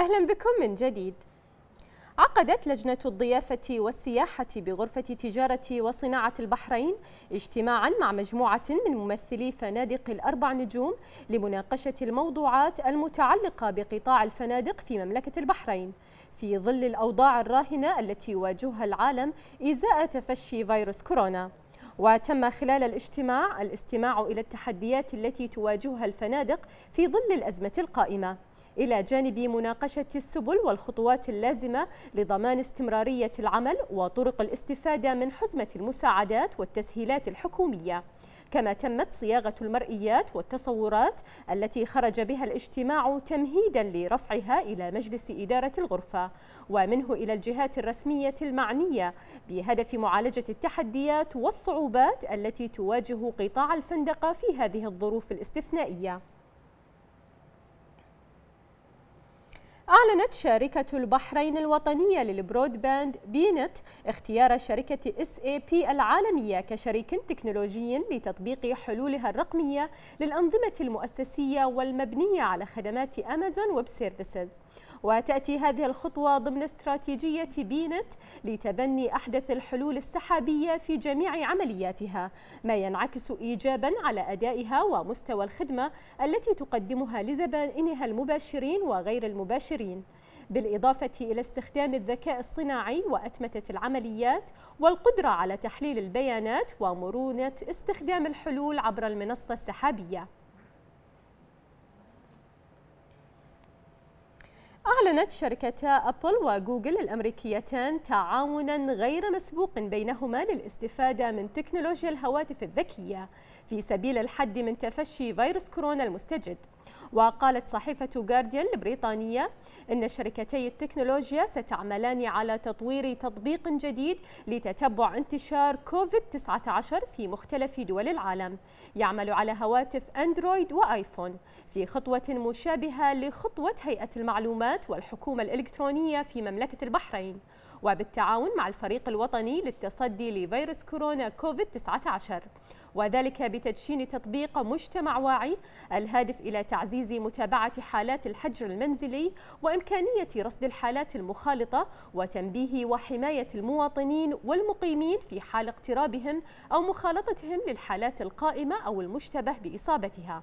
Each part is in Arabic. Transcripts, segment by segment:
أهلا بكم من جديد عقدت لجنة الضيافة والسياحة بغرفة تجارة وصناعة البحرين اجتماعا مع مجموعة من ممثلي فنادق الأربع نجوم لمناقشة الموضوعات المتعلقة بقطاع الفنادق في مملكة البحرين في ظل الأوضاع الراهنة التي يواجهها العالم إزاء تفشي فيروس كورونا وتم خلال الاجتماع الاستماع إلى التحديات التي تواجهها الفنادق في ظل الأزمة القائمة إلى جانب مناقشة السبل والخطوات اللازمة لضمان استمرارية العمل وطرق الاستفادة من حزمة المساعدات والتسهيلات الحكومية كما تمت صياغة المرئيات والتصورات التي خرج بها الاجتماع تمهيدا لرفعها إلى مجلس إدارة الغرفة ومنه إلى الجهات الرسمية المعنية بهدف معالجة التحديات والصعوبات التي تواجه قطاع الفندقة في هذه الظروف الاستثنائية أعلنت شركة البحرين الوطنية للبرودباند بينت اختيار شركة اس اي بي العالمية كشريك تكنولوجي لتطبيق حلولها الرقمية للأنظمة المؤسسية والمبنية على خدمات أمازون ويب سيرفيسز وتأتي هذه الخطوة ضمن استراتيجية بينت لتبني أحدث الحلول السحابية في جميع عملياتها ما ينعكس إيجابا على أدائها ومستوى الخدمة التي تقدمها لزبائنها المباشرين وغير المباشرين بالإضافة إلى استخدام الذكاء الصناعي وأتمتة العمليات والقدرة على تحليل البيانات ومرونة استخدام الحلول عبر المنصة السحابية أعلنت شركتا أبل وجوجل الأمريكيتان تعاونا غير مسبوق بينهما للاستفادة من تكنولوجيا الهواتف الذكية في سبيل الحد من تفشي فيروس كورونا المستجد وقالت صحيفة جارديان البريطانية أن شركتي التكنولوجيا ستعملان على تطوير تطبيق جديد لتتبع انتشار كوفيد-19 في مختلف دول العالم يعمل على هواتف أندرويد وآيفون في خطوة مشابهة لخطوة هيئة المعلومات والحكومة الإلكترونية في مملكة البحرين وبالتعاون مع الفريق الوطني للتصدي لفيروس كورونا كوفيد 19 وذلك بتدشين تطبيق مجتمع واعي الهادف إلى تعزيز متابعة حالات الحجر المنزلي وإمكانية رصد الحالات المخالطة وتنبيه وحماية المواطنين والمقيمين في حال اقترابهم أو مخالطتهم للحالات القائمة أو المشتبه بإصابتها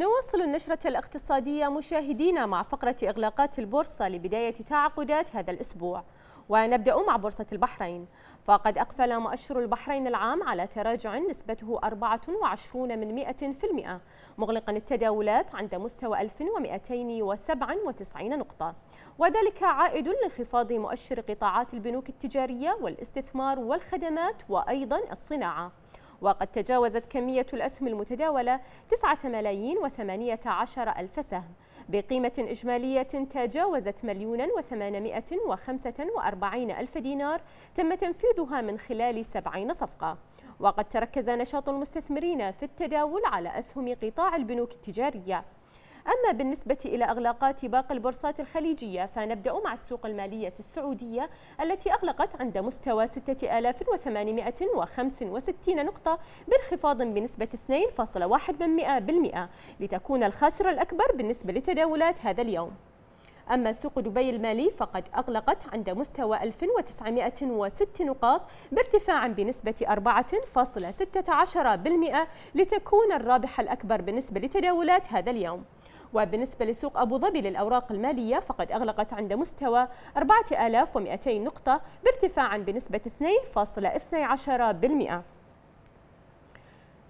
نواصل النشرة الاقتصادية مشاهدينا مع فقرة إغلاقات البورصة لبداية تعاقدات هذا الأسبوع ونبدأ مع بورصة البحرين فقد أقفل مؤشر البحرين العام على تراجع نسبته 24 من مئة في المئة مغلقا التداولات عند مستوى 1297 نقطة وذلك عائد لانخفاض مؤشر قطاعات البنوك التجارية والاستثمار والخدمات وأيضا الصناعة وقد تجاوزت كمية الأسهم المتداولة 9 ملايين و18 ألف سهم بقيمة إجمالية تجاوزت مليون و وخمسة وأربعين ألف دينار تم تنفيذها من خلال سبعين صفقة وقد تركز نشاط المستثمرين في التداول على أسهم قطاع البنوك التجارية أما بالنسبة إلى أغلاقات باقي البورصات الخليجية فنبدأ مع السوق المالية السعودية التي أغلقت عند مستوى 6865 نقطة بانخفاض بنسبة 2.1% لتكون الخاسر الأكبر بالنسبة لتداولات هذا اليوم أما سوق دبي المالي فقد أغلقت عند مستوى 1906 نقاط بارتفاع بنسبة 4.16% لتكون الرابح الأكبر بالنسبة لتداولات هذا اليوم وبالنسبة لسوق أبو ظبي للأوراق المالية فقد أغلقت عند مستوى 4200 نقطة بارتفاع بنسبة 2.12%.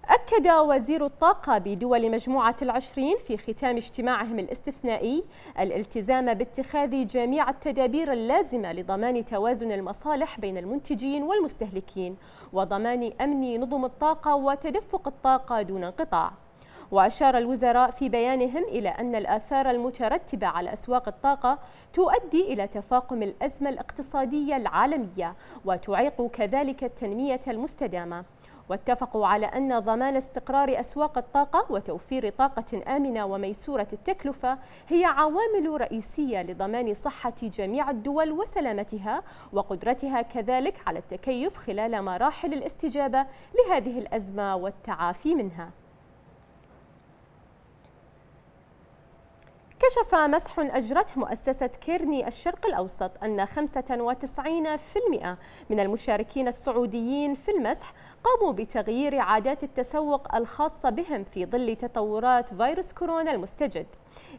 أكد وزير الطاقة بدول مجموعة العشرين في ختام اجتماعهم الاستثنائي الالتزام باتخاذ جميع التدابير اللازمة لضمان توازن المصالح بين المنتجين والمستهلكين وضمان أمن نظم الطاقة وتدفق الطاقة دون انقطاع وأشار الوزراء في بيانهم إلى أن الآثار المترتبة على أسواق الطاقة تؤدي إلى تفاقم الأزمة الاقتصادية العالمية وتعيق كذلك التنمية المستدامة واتفقوا على أن ضمان استقرار أسواق الطاقة وتوفير طاقة آمنة وميسورة التكلفة هي عوامل رئيسية لضمان صحة جميع الدول وسلامتها وقدرتها كذلك على التكيف خلال مراحل الاستجابة لهذه الأزمة والتعافي منها كشف مسح أجرته مؤسسة كيرني الشرق الأوسط أن 95% من المشاركين السعوديين في المسح قاموا بتغيير عادات التسوق الخاصة بهم في ظل تطورات فيروس كورونا المستجد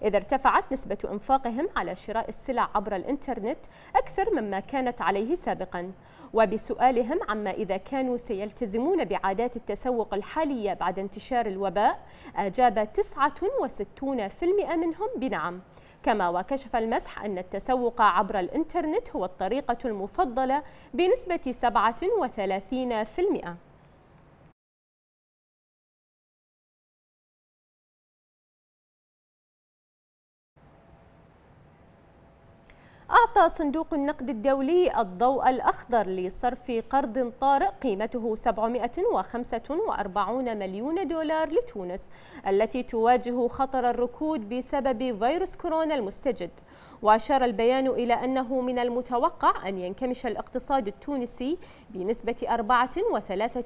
إذا ارتفعت نسبة إنفاقهم على شراء السلع عبر الإنترنت أكثر مما كانت عليه سابقا وبسؤالهم عما إذا كانوا سيلتزمون بعادات التسوق الحالية بعد انتشار الوباء أجاب 69% منهم بنعم كما وكشف المسح أن التسوق عبر الإنترنت هو الطريقة المفضلة بنسبة 37% أعطى صندوق النقد الدولي الضوء الأخضر لصرف قرض طارئ قيمته 745 مليون دولار لتونس التي تواجه خطر الركود بسبب فيروس كورونا المستجد وأشار البيان إلى أنه من المتوقع أن ينكمش الاقتصاد التونسي بنسبة 4.3%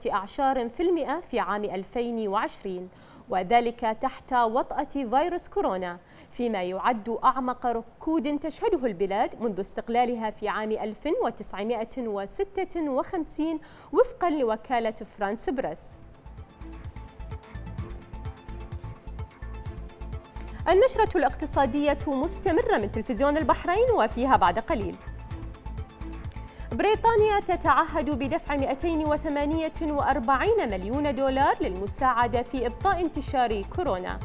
في عام 2020 وذلك تحت وطأة فيروس كورونا فيما يعد أعمق ركود تشهده البلاد منذ استقلالها في عام 1956 وفقا لوكالة فرانس بريس النشرة الاقتصادية مستمرة من تلفزيون البحرين وفيها بعد قليل بريطانيا تتعهد بدفع 248 مليون دولار للمساعدة في إبطاء انتشار كورونا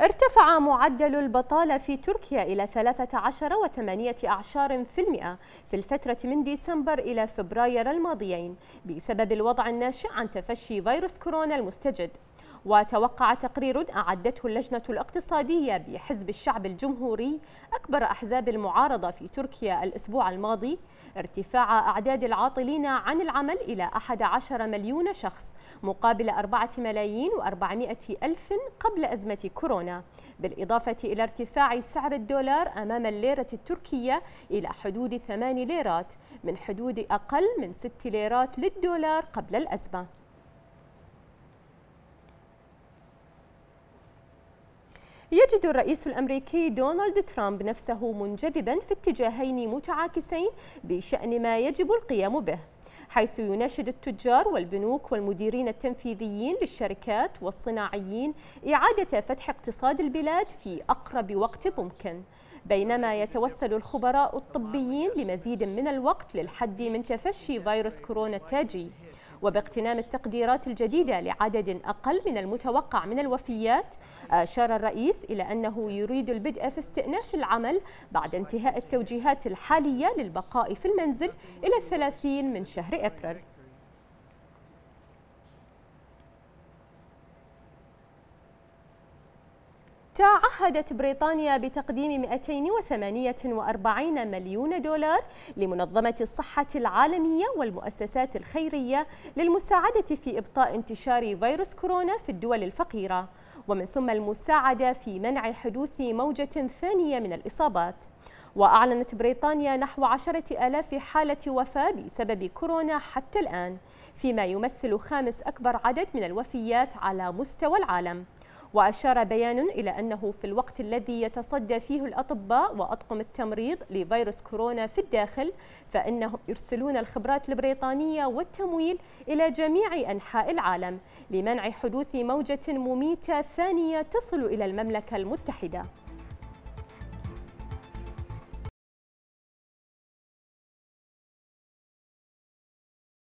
ارتفع معدل البطالة في تركيا إلى 13.8% في الفترة من ديسمبر إلى فبراير الماضيين بسبب الوضع الناشئ عن تفشي فيروس كورونا المستجد وتوقع تقرير أعدته اللجنة الاقتصادية بحزب الشعب الجمهوري أكبر أحزاب المعارضة في تركيا الأسبوع الماضي ارتفاع أعداد العاطلين عن العمل إلى 11 مليون شخص مقابل 4 ملايين و400 ألف قبل أزمة كورونا بالإضافة إلى ارتفاع سعر الدولار أمام الليرة التركية إلى حدود 8 ليرات من حدود أقل من 6 ليرات للدولار قبل الأزمة يجد الرئيس الأمريكي دونالد ترامب نفسه منجذبا في اتجاهين متعاكسين بشأن ما يجب القيام به حيث يناشد التجار والبنوك والمديرين التنفيذيين للشركات والصناعيين إعادة فتح اقتصاد البلاد في أقرب وقت ممكن بينما يتوسل الخبراء الطبيين لمزيد من الوقت للحد من تفشي فيروس كورونا التاجي وباقتنام التقديرات الجديدة لعدد أقل من المتوقع من الوفيات أشار آه، الرئيس إلى أنه يريد البدء في استئناف العمل بعد انتهاء التوجيهات الحالية للبقاء في المنزل إلى الثلاثين من شهر أبريل تعهدت بريطانيا بتقديم 248 مليون دولار لمنظمة الصحة العالمية والمؤسسات الخيرية للمساعدة في إبطاء انتشار فيروس كورونا في الدول الفقيرة ومن ثم المساعدة في منع حدوث موجة ثانية من الإصابات وأعلنت بريطانيا نحو عشرة آلاف حالة وفاة بسبب كورونا حتى الآن فيما يمثل خامس أكبر عدد من الوفيات على مستوى العالم وأشار بيان إلى أنه في الوقت الذي يتصدى فيه الأطباء وأطقم التمريض لفيروس كورونا في الداخل فإنهم يرسلون الخبرات البريطانية والتمويل إلى جميع أنحاء العالم لمنع حدوث موجة مميتة ثانية تصل إلى المملكة المتحدة